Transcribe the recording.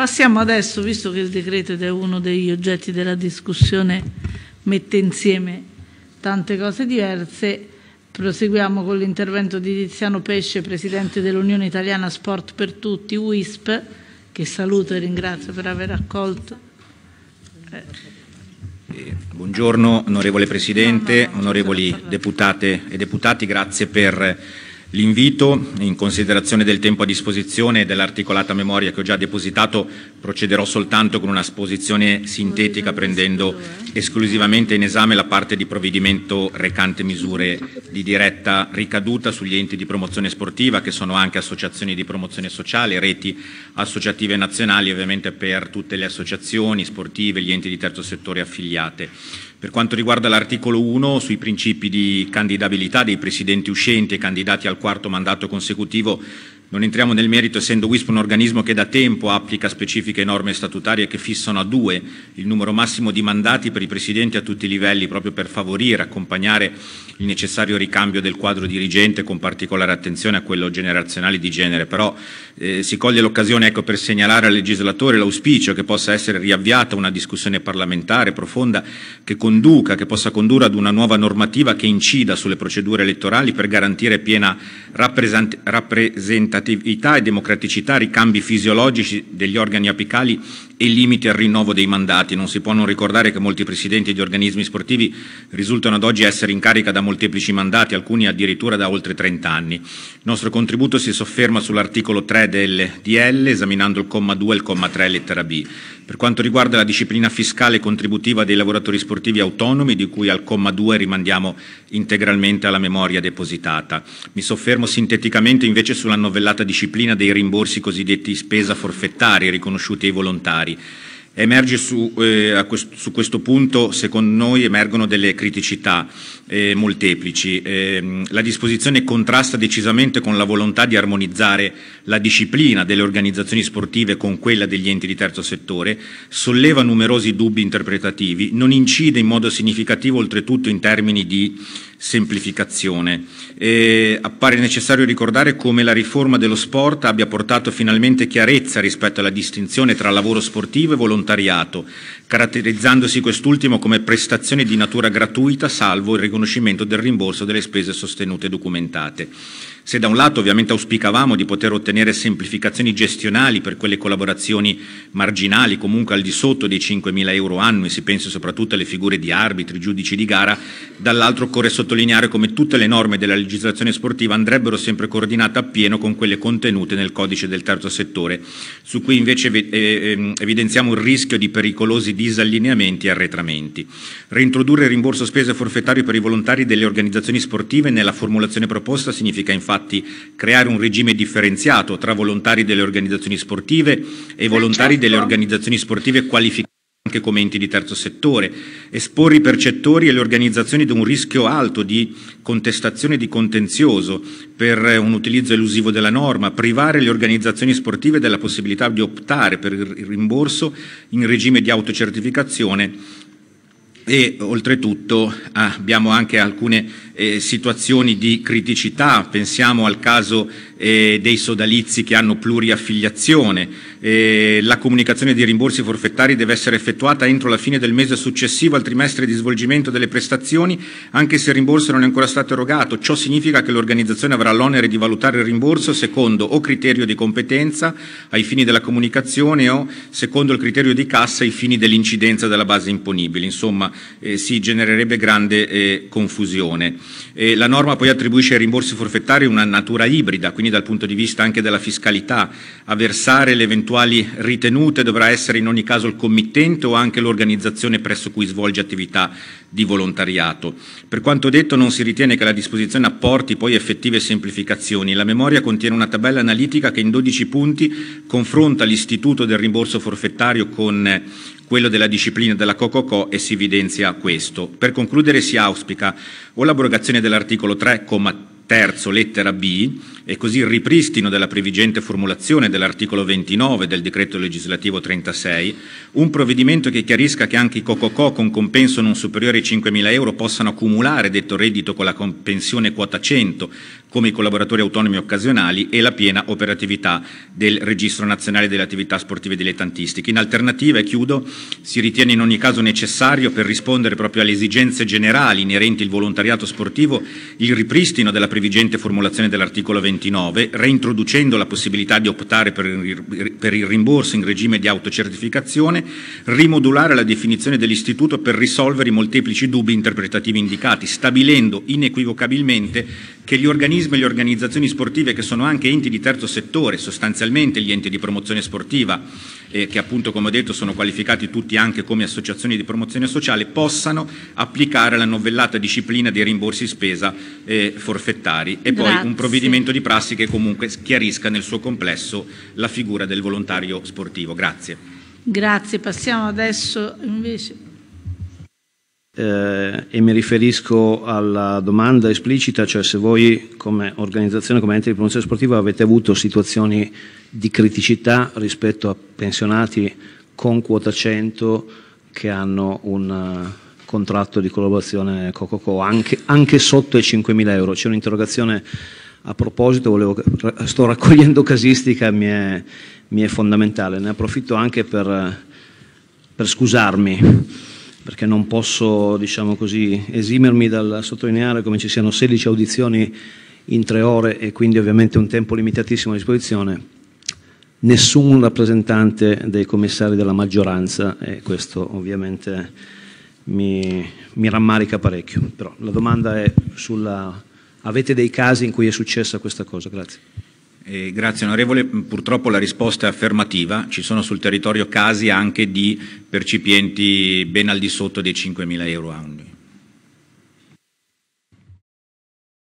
Passiamo adesso, visto che il decreto ed è uno degli oggetti della discussione, mette insieme tante cose diverse, proseguiamo con l'intervento di Tiziano Pesce, Presidente dell'Unione Italiana Sport per Tutti, WISP, che saluto e ringrazio per aver accolto. Eh. Eh, buongiorno onorevole Presidente, onorevoli deputate e deputati, grazie per L'invito, in considerazione del tempo a disposizione e dell'articolata memoria che ho già depositato, procederò soltanto con una esposizione sintetica prendendo esclusivamente in esame la parte di provvedimento recante misure di diretta ricaduta sugli enti di promozione sportiva che sono anche associazioni di promozione sociale, reti associative nazionali ovviamente per tutte le associazioni sportive, gli enti di terzo settore affiliate. Per quanto riguarda l'articolo 1 sui principi di candidabilità dei presidenti uscenti e candidati al quarto mandato consecutivo, non entriamo nel merito essendo WISP un organismo che da tempo applica specifiche norme statutarie che fissano a due il numero massimo di mandati per i presidenti a tutti i livelli proprio per favorire, e accompagnare il necessario ricambio del quadro dirigente con particolare attenzione a quello generazionale di genere. Però eh, si coglie l'occasione ecco, per segnalare al legislatore l'auspicio che possa essere riavviata una discussione parlamentare profonda che conduca, che possa condurre ad una nuova normativa che incida sulle procedure elettorali per garantire piena rappresent rappresentatività rappresentatività e democraticità, ricambi fisiologici degli organi apicali e limiti al rinnovo dei mandati. Non si può non ricordare che molti presidenti di organismi sportivi risultano ad oggi essere in carica da molteplici mandati, alcuni addirittura da oltre 30 anni. Il nostro contributo si sofferma sull'articolo 3 del DL, esaminando il comma 2 e il comma 3 lettera B. Per quanto riguarda la disciplina fiscale e contributiva dei lavoratori sportivi autonomi, di cui al comma 2 rimandiamo integralmente alla memoria depositata. Mi soffermo sinteticamente invece sulla novellata disciplina dei rimborsi cosiddetti spesa forfettari riconosciuti ai volontari alimentari. Emerge su, eh, questo, su, questo punto, secondo noi, emergono delle criticità eh, molteplici. Eh, la disposizione contrasta decisamente con la volontà di armonizzare la disciplina delle organizzazioni sportive con quella degli enti di terzo settore, solleva numerosi dubbi interpretativi, non incide in modo significativo oltretutto in termini di semplificazione. E appare necessario ricordare come la riforma dello sport abbia portato finalmente chiarezza rispetto alla distinzione tra lavoro sportivo e volontariato, caratterizzandosi quest'ultimo come prestazione di natura gratuita salvo il riconoscimento del rimborso delle spese sostenute e documentate. Se da un lato ovviamente auspicavamo di poter ottenere semplificazioni gestionali per quelle collaborazioni marginali, comunque al di sotto dei 5.000 euro annui, si pensa soprattutto alle figure di arbitri, giudici di gara, dall'altro occorre sottolineare come tutte le norme della legislazione sportiva andrebbero sempre coordinate appieno con quelle contenute nel codice del terzo settore, su cui invece eh, ehm, evidenziamo il rischio di pericolosi disallineamenti e arretramenti. Reintrodurre il rimborso spese forfettario per i volontari delle organizzazioni sportive nella formulazione proposta significa infatti infatti creare un regime differenziato tra volontari delle organizzazioni sportive e volontari delle certo. organizzazioni sportive qualificate anche come enti di terzo settore, esporre i percettori e le organizzazioni ad un rischio alto di contestazione e di contenzioso per un utilizzo elusivo della norma, privare le organizzazioni sportive della possibilità di optare per il rimborso in regime di autocertificazione e oltretutto ah, abbiamo anche alcune eh, situazioni di criticità, pensiamo al caso eh, dei sodalizi che hanno pluriaffiliazione, eh, la comunicazione dei rimborsi forfettari deve essere effettuata entro la fine del mese successivo al trimestre di svolgimento delle prestazioni, anche se il rimborso non è ancora stato erogato. Ciò significa che l'organizzazione avrà l'onere di valutare il rimborso secondo o criterio di competenza ai fini della comunicazione o secondo il criterio di cassa ai fini dell'incidenza della base imponibile. Insomma, eh, si genererebbe grande eh, confusione. Eh, la norma poi attribuisce ai rimborsi forfettari una natura ibrida, quindi dal punto di vista anche della fiscalità. A versare le eventuali ritenute dovrà essere in ogni caso il committente o anche l'organizzazione presso cui svolge attività di volontariato. Per quanto detto non si ritiene che la disposizione apporti poi effettive semplificazioni. La memoria contiene una tabella analitica che in 12 punti confronta l'istituto del rimborso forfettario con eh, quello della disciplina della Cococò e si evidenzia questo. Per concludere si auspica o l'abrogazione dell'articolo 3,3 lettera B e così il ripristino della previgente formulazione dell'articolo 29 del decreto legislativo 36, un provvedimento che chiarisca che anche i Cococò con compenso non superiore ai 5.000 euro possano accumulare detto reddito con la pensione quota 100 come i collaboratori autonomi occasionali e la piena operatività del Registro Nazionale delle Attività Sportive Dilettantistiche. In alternativa, e chiudo, si ritiene in ogni caso necessario per rispondere proprio alle esigenze generali inerenti il volontariato sportivo il ripristino della previgente formulazione dell'articolo 29, reintroducendo la possibilità di optare per il rimborso in regime di autocertificazione, rimodulare la definizione dell'istituto per risolvere i molteplici dubbi interpretativi indicati, stabilendo inequivocabilmente che gli organismi e le organizzazioni sportive che sono anche enti di terzo settore, sostanzialmente gli enti di promozione sportiva, eh, che appunto come ho detto sono qualificati tutti anche come associazioni di promozione sociale, possano applicare la novellata disciplina dei rimborsi spesa eh, forfettari e Grazie. poi un provvedimento di prassi che comunque chiarisca nel suo complesso la figura del volontario sportivo. Grazie. Grazie, passiamo adesso invece eh, e mi riferisco alla domanda esplicita, cioè se voi come organizzazione, come ente di promozione sportiva avete avuto situazioni di criticità rispetto a pensionati con quota 100 che hanno un eh, contratto di collaborazione Cococo anche, anche sotto i 5.000 euro. C'è un'interrogazione a proposito, volevo, sto raccogliendo casistica, mi è, mi è fondamentale, ne approfitto anche per, per scusarmi perché non posso, diciamo così, esimermi dal sottolineare come ci siano 16 audizioni in tre ore e quindi ovviamente un tempo limitatissimo a disposizione. Nessun rappresentante dei commissari della maggioranza e questo ovviamente mi, mi rammarica parecchio. Però la domanda è sulla... Avete dei casi in cui è successa questa cosa? Grazie. Eh, grazie onorevole, purtroppo la risposta è affermativa, ci sono sul territorio casi anche di percipienti ben al di sotto dei 5.000 euro annui.